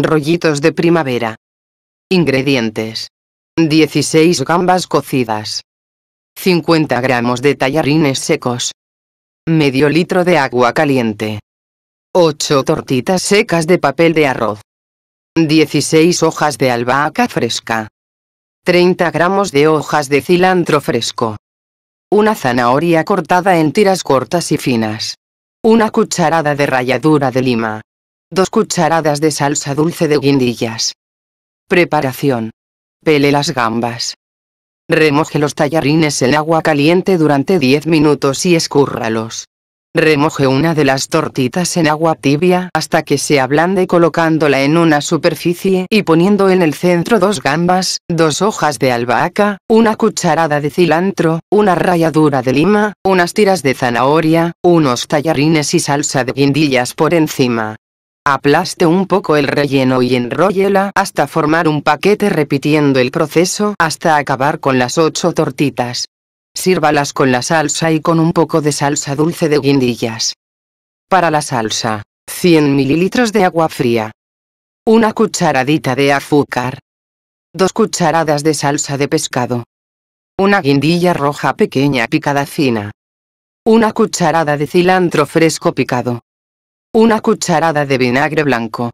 Rollitos de primavera. Ingredientes. 16 gambas cocidas. 50 gramos de tallarines secos. Medio litro de agua caliente. 8 tortitas secas de papel de arroz. 16 hojas de albahaca fresca. 30 gramos de hojas de cilantro fresco. Una zanahoria cortada en tiras cortas y finas. Una cucharada de ralladura de lima. Dos cucharadas de salsa dulce de guindillas. Preparación. Pele las gambas. Remoje los tallarines en agua caliente durante 10 minutos y escúrralos. Remoje una de las tortitas en agua tibia hasta que se ablande colocándola en una superficie y poniendo en el centro dos gambas, dos hojas de albahaca, una cucharada de cilantro, una ralladura de lima, unas tiras de zanahoria, unos tallarines y salsa de guindillas por encima. Aplaste un poco el relleno y enróllela hasta formar un paquete repitiendo el proceso hasta acabar con las 8 tortitas. Sírvalas con la salsa y con un poco de salsa dulce de guindillas. Para la salsa, 100 ml de agua fría. Una cucharadita de azúcar. Dos cucharadas de salsa de pescado. Una guindilla roja pequeña picada fina. Una cucharada de cilantro fresco picado. Una cucharada de vinagre blanco.